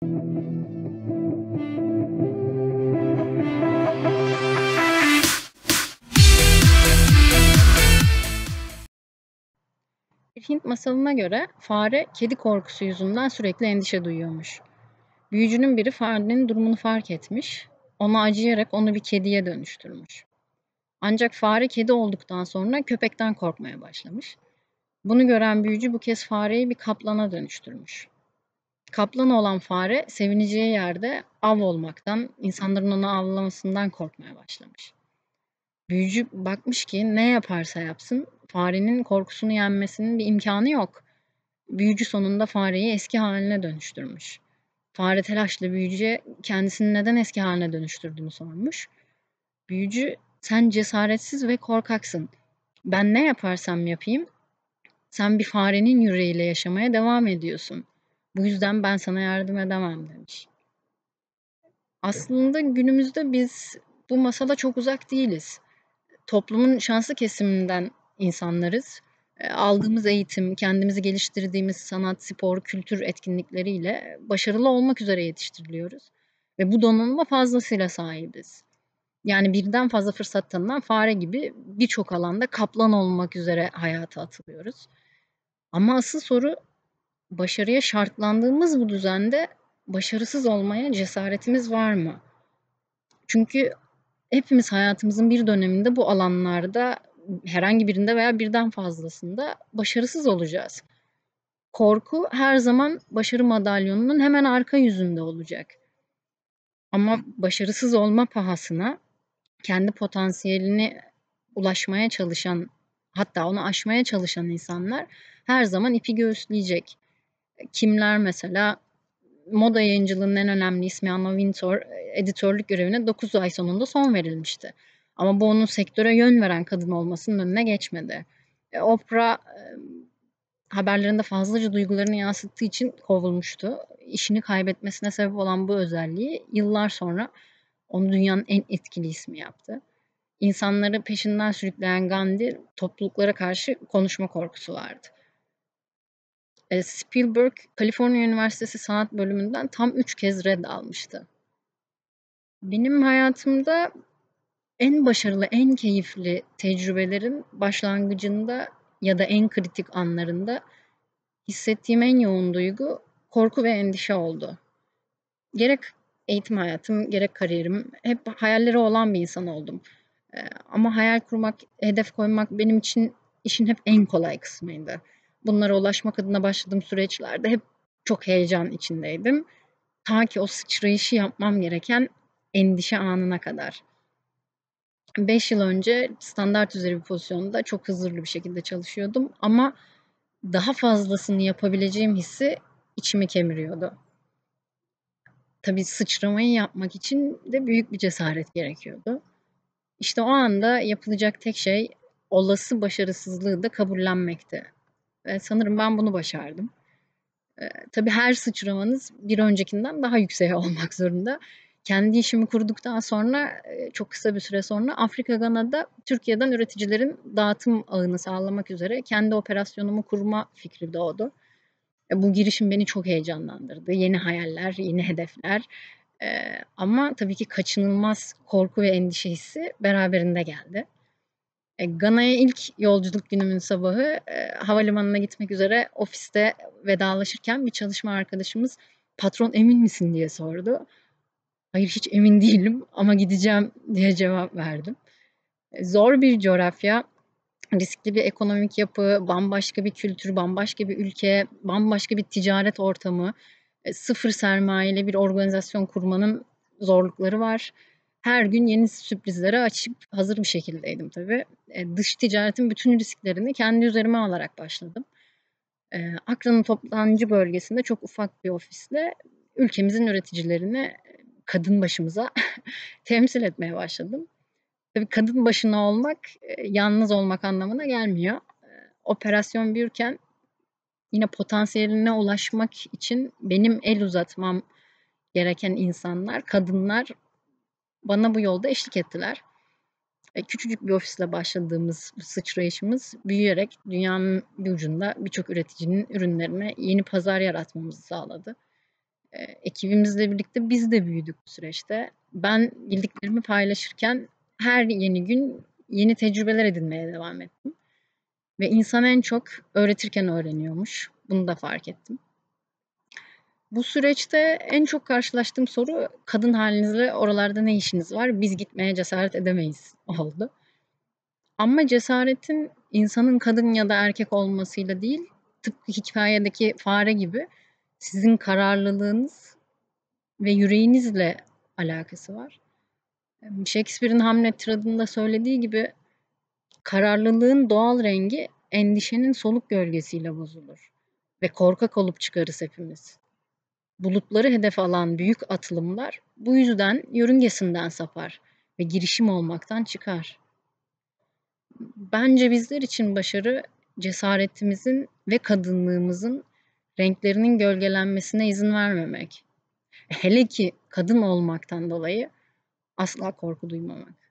Bir Hint masalına göre fare kedi korkusu yüzünden sürekli endişe duyuyormuş. Büyücünün biri farenin durumunu fark etmiş, ona acıyarak onu bir kediye dönüştürmüş. Ancak fare kedi olduktan sonra köpekten korkmaya başlamış. Bunu gören büyücü bu kez fareyi bir kaplana dönüştürmüş. Kaplan olan fare sevineceği yerde av olmaktan, insanların onu avlamasından korkmaya başlamış. Büyücü bakmış ki ne yaparsa yapsın farenin korkusunu yenmesinin bir imkanı yok. Büyücü sonunda fareyi eski haline dönüştürmüş. Fare telaşlı büyücüye kendisini neden eski haline dönüştürdüğünü sormuş. Büyücü sen cesaretsiz ve korkaksın. Ben ne yaparsam yapayım sen bir farenin yüreğiyle yaşamaya devam ediyorsun. Bu yüzden ben sana yardım edemem demiş. Aslında günümüzde biz bu masada çok uzak değiliz. Toplumun şanslı kesiminden insanlarız. E, aldığımız eğitim, kendimizi geliştirdiğimiz sanat, spor, kültür etkinlikleriyle başarılı olmak üzere yetiştiriliyoruz. Ve bu donanıma fazlasıyla sahibiz. Yani birden fazla fırsat tanınan fare gibi birçok alanda kaplan olmak üzere hayata atılıyoruz. Ama asıl soru başarıya şartlandığımız bu düzende başarısız olmaya cesaretimiz var mı? Çünkü hepimiz hayatımızın bir döneminde bu alanlarda herhangi birinde veya birden fazlasında başarısız olacağız. Korku her zaman başarı madalyonunun hemen arka yüzünde olacak. Ama başarısız olma pahasına kendi potansiyelini ulaşmaya çalışan hatta onu aşmaya çalışan insanlar her zaman ipi göğüsleyecek kimler mesela moda yayıncılığının en önemli ismi Anna Wintour editörlük görevine 9 ay sonunda son verilmişti. Ama bu onun sektöre yön veren kadın olmasının önüne geçmedi. E, Oprah e, haberlerinde fazlaca duygularını yansıttığı için kovulmuştu. İşini kaybetmesine sebep olan bu özelliği yıllar sonra onu dünyanın en etkili ismi yaptı. İnsanları peşinden sürükleyen Gandhi topluluklara karşı konuşma korkusu vardı. E, Spielberg Kaliforniya Üniversitesi Sanat Bölümünden tam 3 kez red almıştı. Benim hayatımda en başarılı, en keyifli tecrübelerin başlangıcında ya da en kritik anlarında hissettiğim en yoğun duygu korku ve endişe oldu. Gerek eğitim hayatım, gerek kariyerim hep hayalleri olan bir insan oldum. E, ama hayal kurmak, hedef koymak benim için işin hep en kolay kısmıydı bunlara ulaşmak adına başladığım süreçlerde hep çok heyecan içindeydim. Ta ki o sıçrayışı yapmam gereken endişe anına kadar. 5 yıl önce standart üzeri bir pozisyonda çok hızlı bir şekilde çalışıyordum ama daha fazlasını yapabileceğim hissi içimi kemiriyordu. Tabii sıçramayı yapmak için de büyük bir cesaret gerekiyordu. İşte o anda yapılacak tek şey olası başarısızlığı da kabullenmekti. E, sanırım ben bunu başardım. E, tabii her sıçramanız bir öncekinden daha yüksek olmak zorunda. Kendi işimi kurduktan sonra e, çok kısa bir süre sonra Afrika Gana'da Türkiye'den üreticilerin dağıtım ağını sağlamak üzere kendi operasyonumu kurma fikri doğdu. E, bu girişim beni çok heyecanlandırdı. Yeni hayaller, yeni hedefler. E, ama tabii ki kaçınılmaz korku ve endişe hissi beraberinde geldi. E, Gana'ya ilk yolculuk günümün sabahı e, havalimanına gitmek üzere ofiste vedalaşırken bir çalışma arkadaşımız patron emin misin diye sordu. Hayır hiç emin değilim ama gideceğim diye cevap verdim. E, zor bir coğrafya, riskli bir ekonomik yapı, bambaşka bir kültür, bambaşka bir ülke, bambaşka bir ticaret ortamı, e, sıfır sermayeli bir organizasyon kurmanın zorlukları var her gün yeni sürprizlere açık hazır bir şekildeydim tabii. E, dış ticaretin bütün risklerini kendi üzerime alarak başladım. E, Akra'nın toplanıcı bölgesinde çok ufak bir ofisle ülkemizin üreticilerini e, kadın başımıza temsil etmeye başladım. Tabii kadın başına olmak e, yalnız olmak anlamına gelmiyor. E, operasyon büyürken yine potansiyeline ulaşmak için benim el uzatmam gereken insanlar, kadınlar bana bu yolda eşlik ettiler. E, küçücük bir ofisle başladığımız sıçrayışımız büyüyerek dünyanın bir ucunda birçok üreticinin ürünlerine yeni pazar yaratmamızı sağladı. E, ekibimizle birlikte biz de büyüdük bu süreçte. Ben bildiklerimi paylaşırken her yeni gün yeni tecrübeler edinmeye devam ettim. Ve insan en çok öğretirken öğreniyormuş. Bunu da fark ettim. Bu süreçte en çok karşılaştığım soru kadın halinizle oralarda ne işiniz var? Biz gitmeye cesaret edemeyiz oldu. Ama cesaretin insanın kadın ya da erkek olmasıyla değil, tıpkı hikayedeki fare gibi sizin kararlılığınız ve yüreğinizle alakası var. Shakespeare'in Hamlet tiradında söylediği gibi kararlılığın doğal rengi endişenin soluk gölgesiyle bozulur ve korkak olup çıkarız hepimiz bulutları hedef alan büyük atılımlar bu yüzden yörüngesinden sapar ve girişim olmaktan çıkar. Bence bizler için başarı cesaretimizin ve kadınlığımızın renklerinin gölgelenmesine izin vermemek. Hele ki kadın olmaktan dolayı asla korku duymamak.